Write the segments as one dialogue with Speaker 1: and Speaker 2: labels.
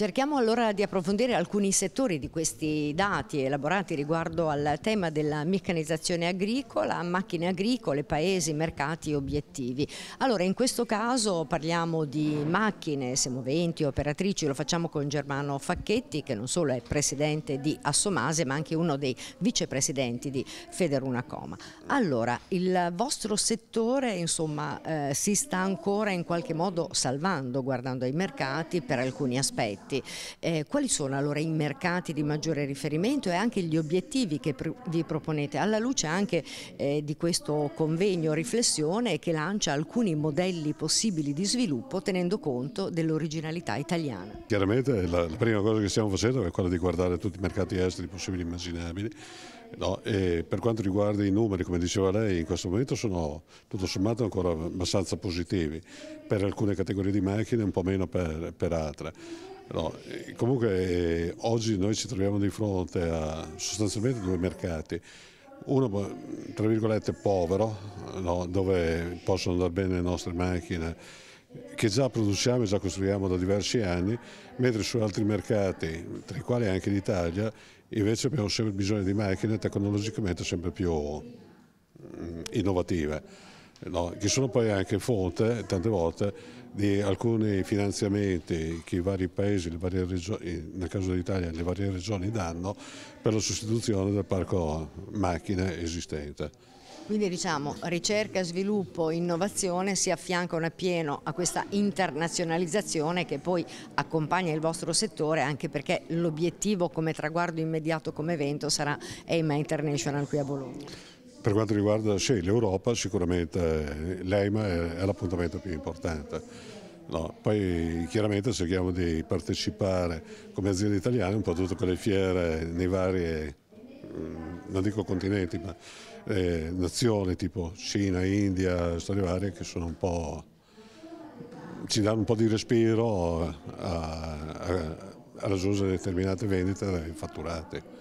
Speaker 1: Cerchiamo allora di approfondire alcuni settori di questi dati elaborati riguardo al tema della meccanizzazione agricola, macchine agricole, paesi, mercati, e obiettivi. Allora in questo caso parliamo di macchine, semoventi, operatrici, lo facciamo con Germano Facchetti che non solo è presidente di Assomase ma anche uno dei vicepresidenti di Federunacoma. Allora il vostro settore insomma eh, si sta ancora in qualche modo salvando guardando ai mercati per alcuni aspetti mercati. Eh, quali sono allora i mercati di maggiore riferimento e anche gli obiettivi che pr- vi proponete alla luce anche eh, di questo convegno riflessione che lancia alcuni modelli possibili di sviluppo tenendo conto dell'originalità italiana?
Speaker 2: Chiaramente eh, la, la prima cosa che stiamo facendo è quella di guardare tutti i mercati esteri possibili e immaginabili No, per quanto riguarda i numeri, come diceva lei, in questo momento sono tutto sommato ancora abbastanza positivi per alcune categorie di macchine, un po' meno per, per altre. No, eh, comunque eh, oggi noi ci troviamo di fronte a sostanzialmente due mercati, uno tra virgolette povero, no, dove possono andare bene le nostre macchine che già produciamo e già costruiamo da diversi anni, mentre su altri mercati, tra i quali anche l'Italia, invece abbiamo sempre bisogno di macchine tecnologicamente sempre più mm, innovative, no, che sono poi anche fonte tante volte di alcuni finanziamenti che i vari paesi, regioni, eh, nel caso dell'Italia, le varie regioni danno per la sostituzione del parco macchine esistente.
Speaker 1: Quindi diciamo ricerca, sviluppo, innovazione si affiancano appieno a questa internazionalizzazione che poi accompagna il vostro settore anche perché l'obiettivo come traguardo immediato come evento sarà EMA International qui a Bologna.
Speaker 2: Per quanto riguarda sì, l'Europa sicuramente eh, l'EIMA è, l'appuntamento più importante. No, poi chiaramente cerchiamo di partecipare come aziende italiane un po' a tutte quelle fiere nei vari, mm, non dico continenti, ma eh, nazioni tipo Cina, India, storie varie che sono un po' ci danno un po' di respiro a, a, a raggiungere determinate vendite e fatturate.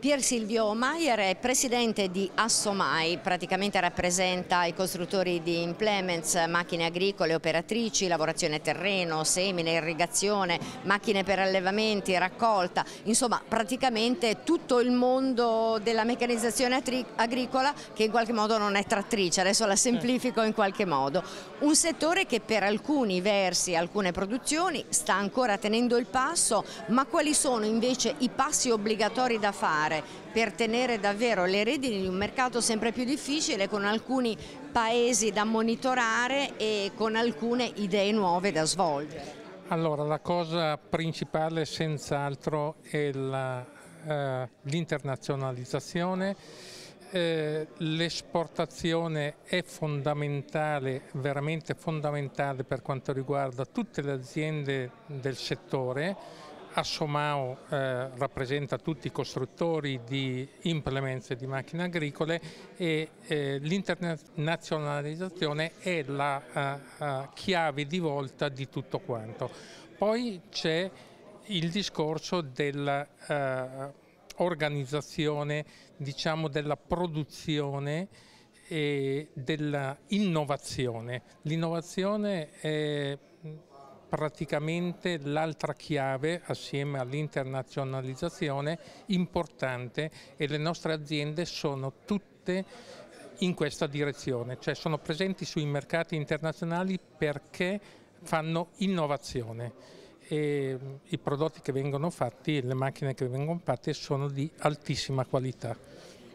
Speaker 1: Pier Silvio Maier è presidente di Assomai, praticamente rappresenta i costruttori di implements, macchine agricole, operatrici, lavorazione terreno, semine, irrigazione, macchine per allevamenti, raccolta, insomma praticamente tutto il mondo della meccanizzazione agricola che in qualche modo non è trattrice, adesso la semplifico in qualche modo. Un settore che per alcuni versi, alcune produzioni sta ancora tenendo il passo, ma quali sono invece i passi obbligatori da fare? fare per tenere davvero le redini di un mercato sempre più difficile con alcuni paesi da monitorare e con alcune idee nuove da svolgere?
Speaker 3: Allora, la cosa principale senz'altro è eh, l'internazionalizzazione. Eh, eh, l'esportazione è fondamentale, veramente fondamentale per quanto riguarda tutte le aziende del settore Assomao eh, rappresenta tutti i costruttori di implements di macchine agricole e eh, l'internazionalizzazione è la uh, chiave di volta di tutto quanto. Poi c'è il discorso dell'organizzazione, eh, uh, diciamo della produzione e dell'innovazione. L'innovazione è praticamente l'altra chiave assieme all'internazionalizzazione importante e le nostre aziende sono tutte in questa direzione, cioè sono presenti sui mercati internazionali perché fanno innovazione e mm, i prodotti che vengono fatti, le macchine che vengono fatte sono di altissima qualità.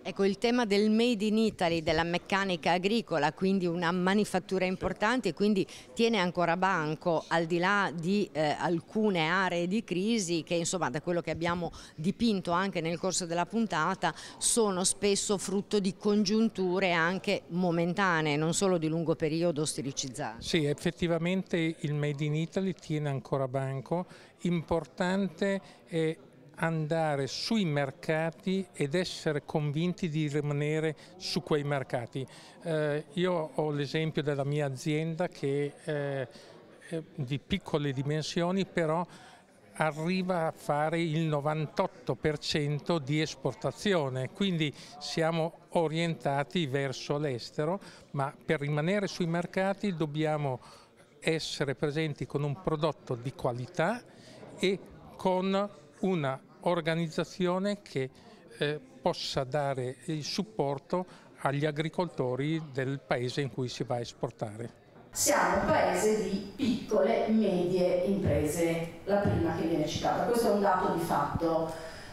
Speaker 1: Ecco, il tema del Made in Italy, della meccanica agricola, quindi una manifattura importante, e quindi tiene ancora banco, al di là di eh, alcune aree di crisi che insomma da quello che abbiamo dipinto anche nel corso della puntata sono spesso frutto di congiunture anche momentanee, non solo di lungo periodo stilicizzate.
Speaker 3: Sì, effettivamente il Made in Italy tiene ancora banco, importante è andare sui mercati ed essere convinti di rimanere su quei mercati. Eh, io ho l'esempio della mia azienda che eh, è di piccole dimensioni però arriva a fare il 98% di esportazione, quindi siamo orientati verso l'estero, ma per rimanere sui mercati dobbiamo essere presenti con un prodotto di qualità e con un'organizzazione che eh, possa dare il supporto agli agricoltori del paese in cui si va a esportare.
Speaker 4: Siamo un paese di piccole, e medie imprese, la prima che viene citata, questo è un dato di fatto.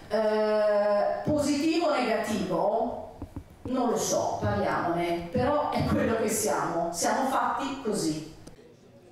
Speaker 4: Eh, positivo o negativo? Non lo so, parliamone, però è quello che siamo, siamo fatti così.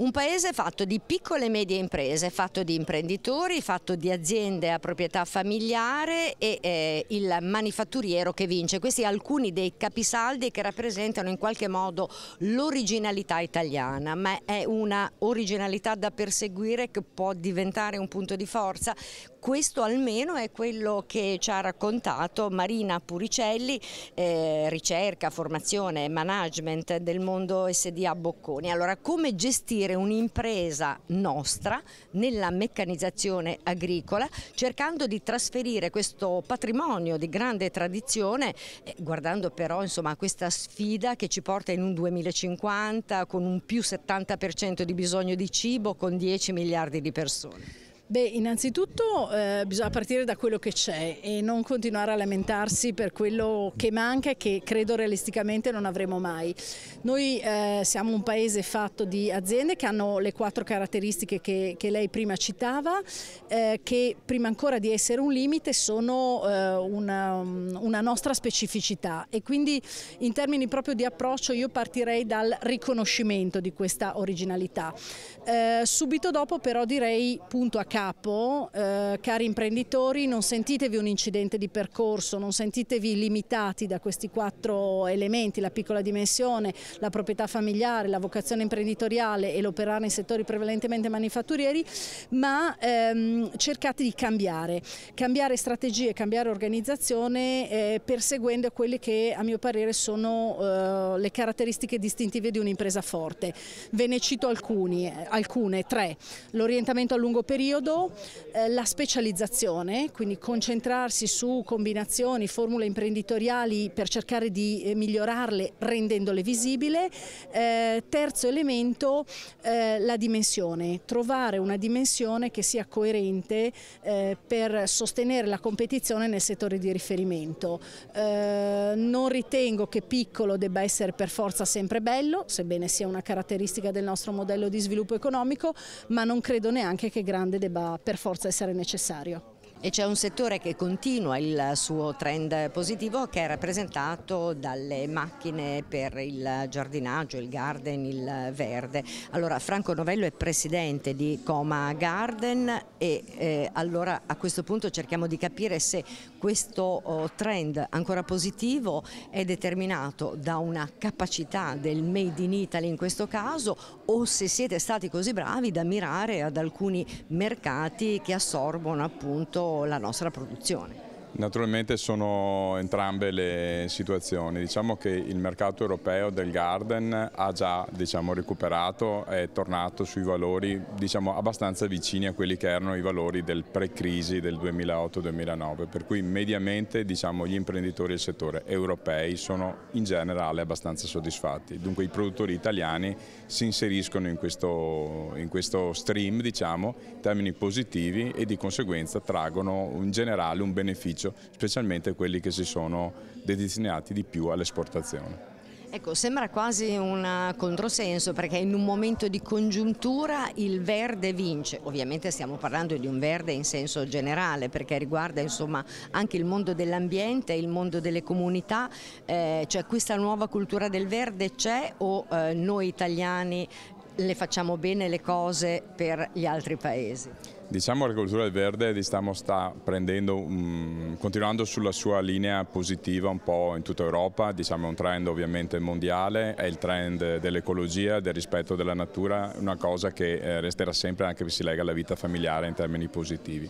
Speaker 1: Un paese fatto di piccole e medie imprese, fatto di imprenditori, fatto di aziende a proprietà familiare e eh, il manifatturiero che vince. Questi alcuni dei capisaldi che rappresentano in qualche modo l'originalità italiana, ma è una originalità da perseguire che può diventare un punto di forza. Questo almeno è quello che ci ha raccontato Marina Puricelli, eh, ricerca, formazione e management del mondo SDA Bocconi. Allora, come gestire costruire un'impresa nostra nella meccanizzazione agricola cercando di trasferire questo patrimonio di grande tradizione eh, guardando però insomma, questa sfida che ci porta in un 2050 con un più 70% di bisogno di cibo con 10 miliardi di persone.
Speaker 4: Beh, innanzitutto eh, bisogna partire da quello che c'è e non continuare a lamentarsi per quello che manca e che credo realisticamente non avremo mai. Noi eh, siamo un paese fatto di aziende che hanno le quattro caratteristiche che, che lei prima citava, eh, che prima ancora di essere un limite sono eh, una, una nostra specificità e quindi in termini proprio di approccio io partirei dal riconoscimento di questa originalità. Eh, subito dopo però direi punto a caso capo, eh, cari imprenditori, non sentitevi un incidente di percorso, non sentitevi limitati da questi quattro elementi, la piccola dimensione, la proprietà familiare, la vocazione imprenditoriale e l'operare in settori prevalentemente manifatturieri, ma ehm, cercate di cambiare, cambiare strategie, cambiare organizzazione eh, perseguendo quelle che a mio parere sono eh, le caratteristiche distintive di un'impresa forte. Ve ne cito alcuni, alcune, tre. L'orientamento a lungo periodo, riguardo eh, la specializzazione, quindi concentrarsi su combinazioni, formule imprenditoriali per cercare di eh, migliorarle rendendole visibile. Eh, terzo elemento, eh, la dimensione, trovare una dimensione che sia coerente eh, per sostenere la competizione nel settore di riferimento. Eh, non ritengo che piccolo debba essere per forza sempre bello, sebbene sia una caratteristica del nostro modello di sviluppo economico, ma non credo neanche che grande debba debba per forza essere
Speaker 1: necessario. E c'è un settore che continua il suo trend positivo che è rappresentato dalle macchine per il giardinaggio, il garden, il verde. Allora Franco Novello è presidente di Coma Garden e eh, allora a questo punto cerchiamo di capire se questo oh, trend ancora positivo è determinato da una capacità del Made in Italy in questo caso o se siete stati così bravi da mirare ad alcuni mercati che assorbono appunto la nostra produzione.
Speaker 5: Naturalmente sono entrambe le situazioni, diciamo che il mercato europeo del garden ha già diciamo, recuperato, è tornato sui valori diciamo, abbastanza vicini a quelli che erano i valori del pre-crisi del 2008-2009, per cui mediamente diciamo, gli imprenditori del settore europei sono in generale abbastanza soddisfatti, dunque i produttori italiani si inseriscono in questo, in questo stream diciamo, in termini positivi e di conseguenza traggono in generale un beneficio beneficio, specialmente quelli che si sono dedizionati di più all'esportazione.
Speaker 1: Ecco, sembra quasi un controsenso perché in un momento di congiuntura il verde vince, ovviamente stiamo parlando di un verde in senso generale perché riguarda insomma, anche il mondo dell'ambiente, il mondo delle comunità, eh, cioè questa nuova cultura del verde c'è o eh, noi italiani le facciamo bene le cose per gli altri paesi?
Speaker 5: Diciamo che l'agricoltura del verde sta um, continuando sulla sua linea positiva un po' in tutta Europa, diciamo è un trend ovviamente mondiale, è il trend dell'ecologia, del rispetto della natura, una cosa che eh, resterà sempre anche se si lega alla vita familiare in termini positivi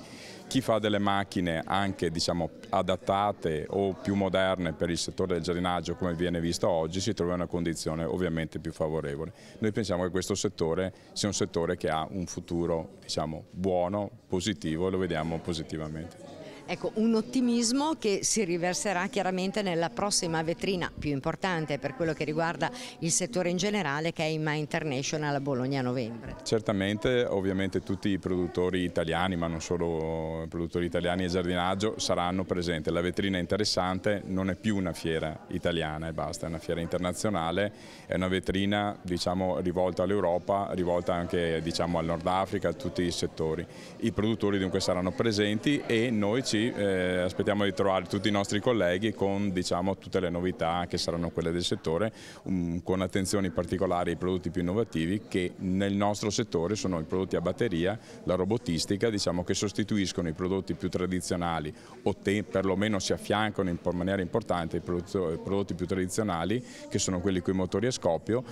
Speaker 5: chi fa delle macchine anche diciamo, adattate o più moderne per il settore del giardinaggio come viene visto oggi si trova in una condizione ovviamente più favorevole. Noi pensiamo che questo settore sia un settore che ha un futuro diciamo, buono, positivo e lo vediamo positivamente.
Speaker 1: Ecco, un ottimismo che si riverserà chiaramente nella prossima vetrina più importante per quello che riguarda il settore in generale che è in My International a Bologna a novembre.
Speaker 5: Certamente, ovviamente tutti i produttori italiani, ma non solo i produttori italiani e giardinaggio, saranno presenti. La vetrina interessante, non è più una fiera italiana e basta, è una fiera internazionale, è una vetrina diciamo, rivolta all'Europa, rivolta anche diciamo, al Nord Africa, a tutti i settori. I produttori dunque saranno presenti e noi ci sì, eh, aspettiamo di trovare tutti i nostri colleghi con diciamo, tutte le novità che saranno quelle del settore, um, con attenzioni particolari ai prodotti più innovativi che nel nostro settore sono i prodotti a batteria, la robotistica, diciamo, che sostituiscono i prodotti più tradizionali o perlomeno si affiancano in maniera importante ai prodotti più tradizionali che sono quelli con i motori a scoppio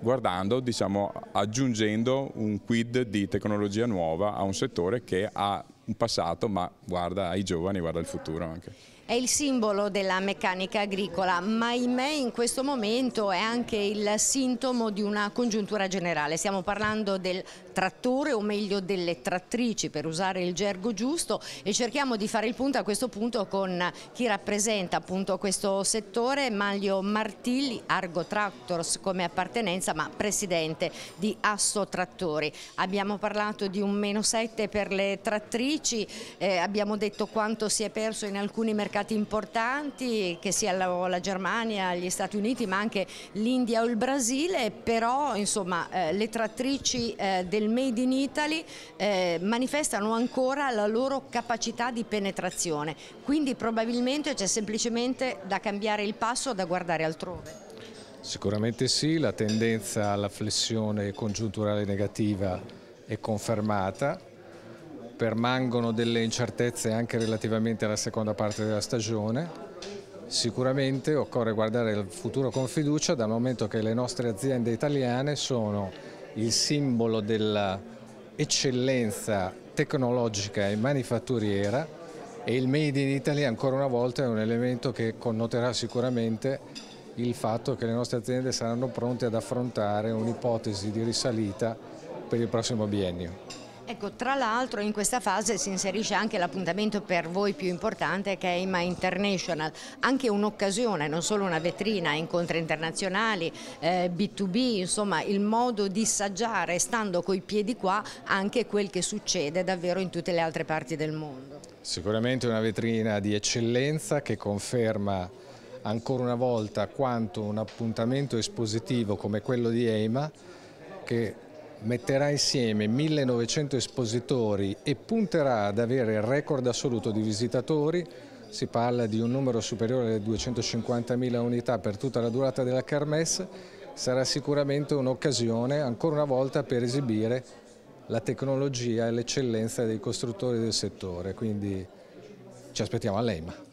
Speaker 5: guardando, diciamo, aggiungendo un quid di tecnologia nuova a un settore che ha un passato, ma guarda ai giovani, guarda il futuro anche.
Speaker 1: È il simbolo della meccanica agricola, ma in me in questo momento è anche il sintomo di una congiuntura generale. Stiamo parlando del trattore o meglio delle trattrici per usare il gergo giusto e cerchiamo di fare il punto a questo punto con chi rappresenta appunto questo settore, Maglio Martilli, Argo Tractors come appartenenza ma presidente di Asso Trattori. Abbiamo parlato di un meno 7 per le trattrici, eh, abbiamo detto quanto si è perso in alcuni mercati importanti che sia la, la Germania, gli Stati Uniti ma anche l'India o il Brasile, però insomma eh, le trattrici eh, del del Made in Italy eh, manifestano ancora la loro capacità di penetrazione, quindi probabilmente c'è semplicemente da cambiare il passo, da guardare altrove.
Speaker 6: Sicuramente sì, la tendenza alla flessione congiunturale negativa è confermata, permangono delle incertezze anche relativamente alla seconda parte della stagione, Sicuramente occorre guardare al futuro con fiducia dal momento che le nostre aziende italiane sono il simbolo dell'eccellenza tecnologica e manifatturiera e il Made in Italy ancora una volta è un elemento che connoterà sicuramente il fatto che le nostre aziende saranno pronte ad affrontare un'ipotesi di risalita per il prossimo biennio.
Speaker 1: Ecco, tra l'altro in questa fase si inserisce anche l'appuntamento per voi più importante che è IMA International, anche un'occasione, non solo una vetrina, incontri internazionali, eh, B2B, insomma il modo di saggiare, stando coi piedi qua, anche quel che succede davvero in tutte le altre parti del mondo.
Speaker 6: Sicuramente una vetrina di eccellenza che conferma ancora una volta quanto un appuntamento espositivo come quello di EIMA che metterà insieme 1900 espositori e punterà ad avere il record assoluto di visitatori, si parla di un numero superiore alle 250.000 unità per tutta la durata della Kermesse, sarà sicuramente un'occasione ancora una volta per esibire la tecnologia e l'eccellenza dei costruttori del settore, quindi ci aspettiamo a Leima.